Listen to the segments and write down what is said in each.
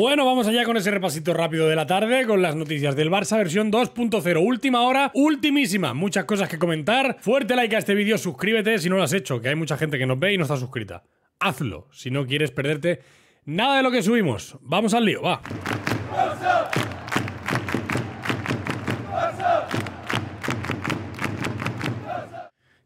Bueno, vamos allá con ese repasito rápido de la tarde, con las noticias del Barça versión 2.0. Última hora, ultimísima. Muchas cosas que comentar. Fuerte like a este vídeo, suscríbete si no lo has hecho, que hay mucha gente que nos ve y no está suscrita. Hazlo si no quieres perderte nada de lo que subimos. Vamos al lío, va.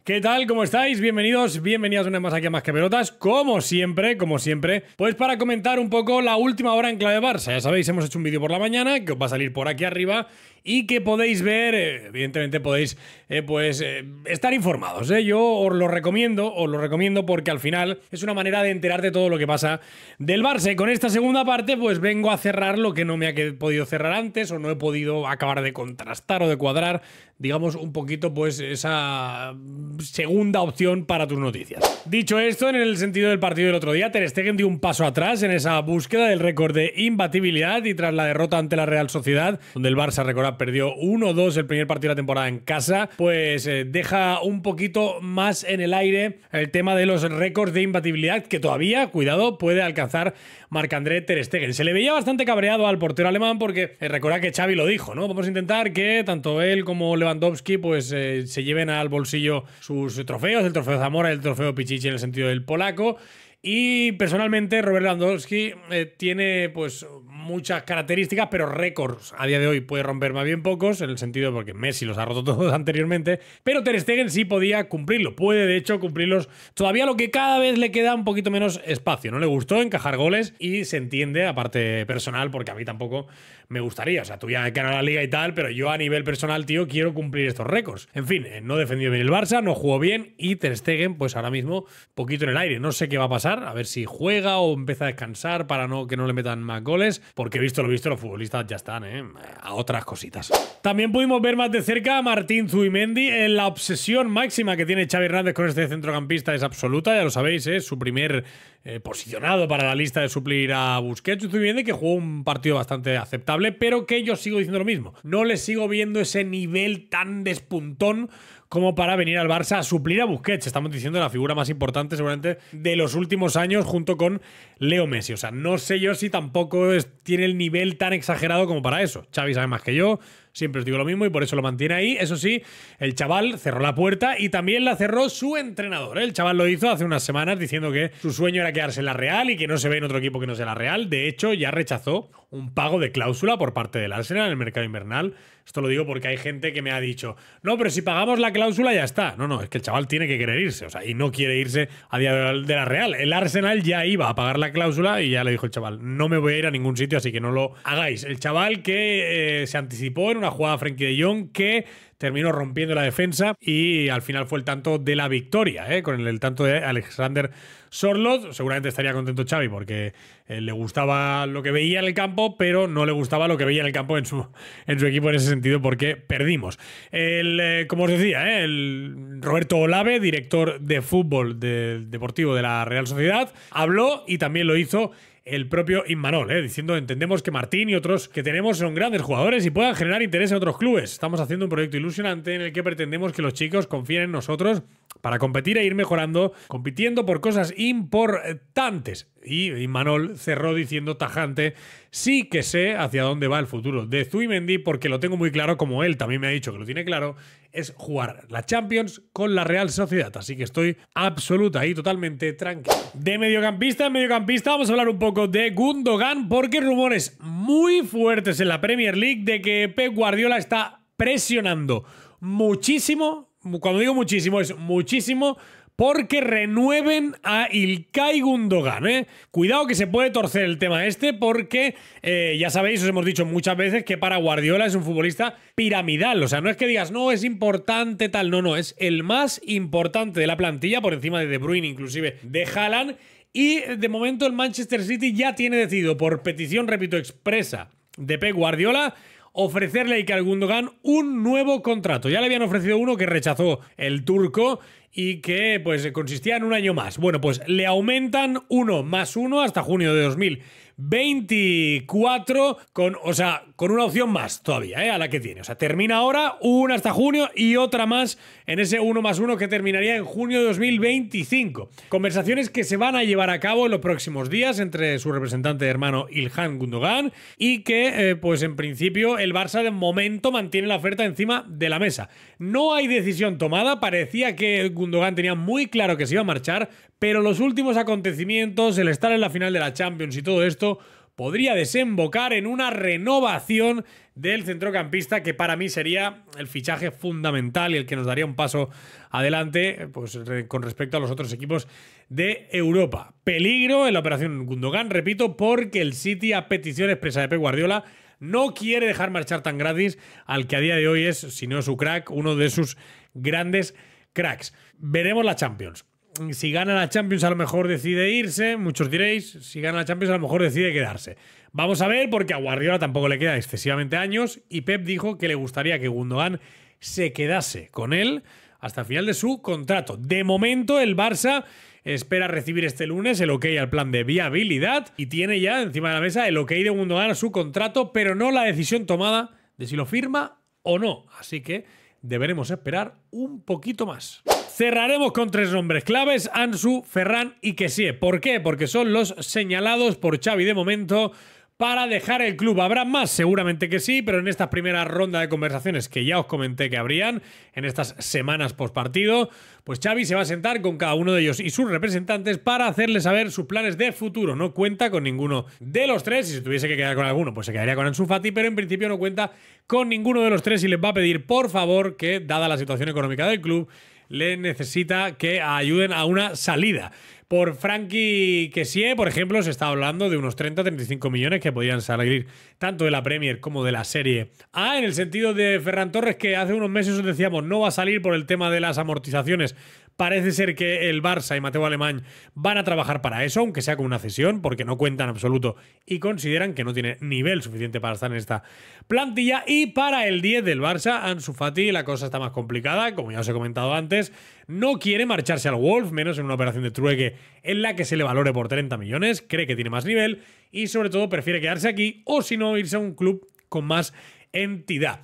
¿Qué tal? ¿Cómo estáis? Bienvenidos, bienvenidas una vez más aquí a Más que Pelotas. Como siempre, como siempre, pues para comentar un poco la última hora en clave Barça. Ya sabéis, hemos hecho un vídeo por la mañana que os va a salir por aquí arriba y que podéis ver, eh, evidentemente podéis eh, pues eh, estar informados. ¿eh? Yo os lo recomiendo, os lo recomiendo porque al final es una manera de enterarte todo lo que pasa del Barça. con esta segunda parte pues vengo a cerrar lo que no me ha podido cerrar antes o no he podido acabar de contrastar o de cuadrar digamos, un poquito, pues, esa mm, segunda opción para tus noticias. Dicho esto, en el sentido del partido del otro día, Ter Stegen dio un paso atrás en esa búsqueda del récord de imbatibilidad y tras la derrota ante la Real Sociedad, donde el Barça, recordad, perdió 1-2 el primer partido de la temporada en casa, pues eh, deja un poquito más en el aire el tema de los récords de imbatibilidad que todavía, cuidado, puede alcanzar Marc-André Ter Stegen. Se le veía bastante cabreado al portero alemán porque eh, que Xavi lo dijo, ¿no? Vamos a intentar que tanto él como Lewandowski Lewandowski pues eh, se lleven al bolsillo sus trofeos, el trofeo Zamora el trofeo Pichichi en el sentido del polaco. Y personalmente Robert Lewandowski eh, tiene pues muchas características, pero récords a día de hoy puede romper más bien pocos, en el sentido porque Messi los ha roto todos anteriormente, pero Ter Stegen sí podía cumplirlo, puede de hecho cumplirlos todavía lo que cada vez le queda un poquito menos espacio, no le gustó encajar goles y se entiende aparte personal, porque a mí tampoco me gustaría, o sea, tú ya ganas la liga y tal, pero yo a nivel personal, tío, quiero cumplir estos récords. En fin, eh, no defendió bien el Barça, no jugó bien y Ter Stegen pues ahora mismo poquito en el aire, no sé qué va a pasar, a ver si juega o empieza a descansar para no que no le metan más goles, porque visto lo visto, los futbolistas ya están, ¿eh? A otras cositas. También pudimos ver más de cerca a Martín Zubimendi en la obsesión máxima que tiene Xavi Hernández con este centrocampista es absoluta, ya lo sabéis, es ¿eh? su primer eh, posicionado para la lista de suplir a Busquets. Zubimendi que jugó un partido bastante aceptable, pero que yo sigo diciendo lo mismo. No le sigo viendo ese nivel tan despuntón como para venir al Barça a suplir a Busquets. Estamos diciendo la figura más importante seguramente de los últimos años junto con Leo Messi. O sea, no sé yo si tampoco tiene el nivel tan exagerado como para eso. Xavi sabe más que yo, Siempre os digo lo mismo y por eso lo mantiene ahí. Eso sí, el chaval cerró la puerta y también la cerró su entrenador. El chaval lo hizo hace unas semanas diciendo que su sueño era quedarse en la Real y que no se ve en otro equipo que no sea la Real. De hecho, ya rechazó un pago de cláusula por parte del Arsenal en el mercado invernal. Esto lo digo porque hay gente que me ha dicho, no, pero si pagamos la cláusula ya está. No, no, es que el chaval tiene que querer irse, o sea, y no quiere irse a día de la Real. El Arsenal ya iba a pagar la cláusula y ya le dijo el chaval, no me voy a ir a ningún sitio, así que no lo hagáis. El chaval que eh, se anticipó en una jugada Frenkie de Jong que terminó rompiendo la defensa y al final fue el tanto de la victoria, ¿eh? con el, tanto de Alexander Sorloth Seguramente estaría contento Xavi porque eh, le gustaba lo que veía en el campo, pero no le gustaba lo que veía en el campo en su, en su equipo en ese sentido porque perdimos. El, eh, como os decía, el Roberto Olave, director de fútbol del Deportivo de la Real Sociedad, habló y también lo hizo el propio Inmanol, ¿eh? diciendo entendemos que Martín y otros que tenemos son grandes jugadores y puedan generar interés en otros clubes. Estamos haciendo un proyecto ilusionante en el que pretendemos que los chicos confíen en nosotros para competir e ir mejorando, compitiendo por cosas importantes. Y Manol cerró diciendo tajante, sí que sé hacia dónde va el futuro de Mendy, porque lo tengo muy claro, como él también me ha dicho que lo tiene claro, es jugar la Champions con la Real Sociedad. Así que estoy absoluta y totalmente tranquilo. De mediocampista en mediocampista vamos a hablar un poco de Gundogan porque rumores muy fuertes en la Premier League de que Pep Guardiola está presionando muchísimo, cuando digo muchísimo es muchísimo porque renueven a Ilkay Gundogan. ¿eh? Cuidado que se puede torcer el tema este porque eh, ya sabéis, os hemos dicho muchas veces que para Guardiola es un futbolista piramidal. O sea, no es que digas, no, es importante tal, no, no, es el más importante de la plantilla por encima de De Bruyne, inclusive de Haaland. Y de momento el Manchester City ya tiene decidido, por petición, repito, expresa de Pep Guardiola, ofrecerle a Ilkay Gundogan un nuevo contrato. Ya le habían ofrecido uno que rechazó el turco y que pues consistía en un año más. Bueno, pues le aumentan uno más uno hasta junio de 2024 con, o sea, con una opción más todavía, ¿eh? a la que tiene. O sea, termina ahora una hasta junio y otra más en ese uno más uno que terminaría en junio de 2025. Conversaciones que se van a llevar a cabo en los próximos días entre su representante hermano Ilhan Gundogan y que eh, pues en principio el Barça de momento mantiene la oferta encima de la mesa. No hay decisión tomada, parecía que Gundogan tenía muy claro que se iba a marchar, pero los últimos acontecimientos, el estar en la final de la Champions y todo esto, podría desembocar en una renovación del centrocampista que para mí sería el fichaje fundamental y el que nos daría un paso adelante pues, con respecto a los otros equipos de Europa. Peligro en la operación Gundogan, repito, porque el City a petición expresa de Pep Guardiola no quiere dejar marchar tan gratis al que a día de hoy es, si no su crack, uno de sus grandes cracks. Veremos la Champions. Si gana la Champions, a lo mejor decide irse. Muchos diréis, si gana la Champions, a lo mejor decide quedarse. Vamos a ver, porque a Guardiola tampoco le queda excesivamente años. Y Pep dijo que le gustaría que Gundogan se quedase con él hasta el final de su contrato. De momento, el Barça espera recibir este lunes el ok al plan de viabilidad y tiene ya encima de la mesa el ok de Gundogan a su contrato, pero no la decisión tomada de si lo firma o no. Así que deberemos esperar un poquito más. Cerraremos con tres nombres claves, Ansu, Ferran y Kessie. ¿Por qué? Porque son los señalados por Xavi de momento para dejar el club. ¿Habrá más? Seguramente que sí, pero en esta primera ronda de conversaciones que ya os comenté que habrían, en estas semanas postpartido. pues Xavi se va a sentar con cada uno de ellos y sus representantes para hacerles saber sus planes de futuro. No cuenta con ninguno de los tres, y si tuviese que quedar con alguno, pues se quedaría con Ansu Fati, pero en principio no cuenta con ninguno de los tres y les va a pedir, por favor, que, dada la situación económica del club, le necesita que ayuden a una salida. Por Frankie Kessie, por ejemplo, se está hablando de unos 30-35 millones que podían salir tanto de la Premier como de la Serie Ah, en el sentido de Ferran Torres, que hace unos meses os decíamos no va a salir por el tema de las amortizaciones Parece ser que el Barça y Mateo Alemán van a trabajar para eso, aunque sea con una cesión, porque no cuentan absoluto y consideran que no tiene nivel suficiente para estar en esta plantilla. Y para el 10 del Barça, Ansu Fati, la cosa está más complicada, como ya os he comentado antes. No quiere marcharse al Wolf, menos en una operación de trueque en la que se le valore por 30 millones, cree que tiene más nivel y sobre todo prefiere quedarse aquí o si no irse a un club con más entidad.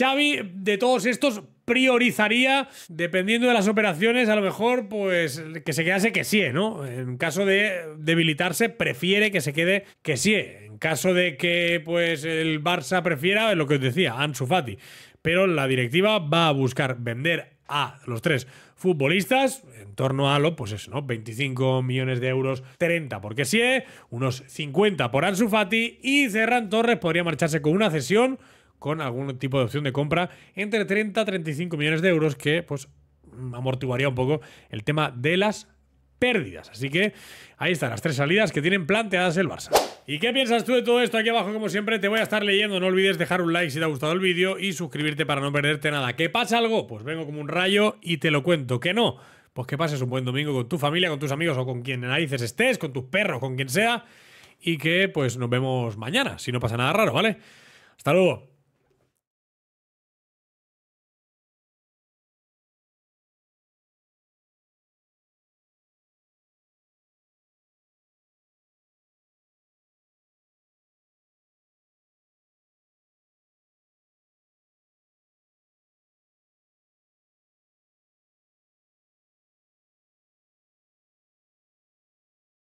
Xavi, de todos estos, priorizaría, dependiendo de las operaciones, a lo mejor, pues que se quedase que ¿eh? ¿no? En caso de debilitarse, prefiere que se quede que sí. ¿eh? En caso de que, pues, el Barça prefiera, lo que os decía, Ansu Fati. Pero la directiva va a buscar vender a los tres futbolistas, en torno a lo, pues eso, ¿no? 25 millones de euros, 30 porque sí, ¿eh? unos 50 por Ansu Fati y cerran Torres podría marcharse con una cesión con algún tipo de opción de compra entre 30 y 35 millones de euros que pues amortiguaría un poco el tema de las pérdidas. Así que ahí están las tres salidas que tienen planteadas el Barça. ¿Y qué piensas tú de todo esto? Aquí abajo, como siempre, te voy a estar leyendo. No olvides dejar un like si te ha gustado el vídeo y suscribirte para no perderte nada. ¿Qué pasa algo? Pues vengo como un rayo y te lo cuento. ¿Que no? Pues que pases un buen domingo con tu familia, con tus amigos o con quien narices estés, con tus perros, con quien sea. Y que pues nos vemos mañana, si no pasa nada raro, ¿vale? Hasta luego.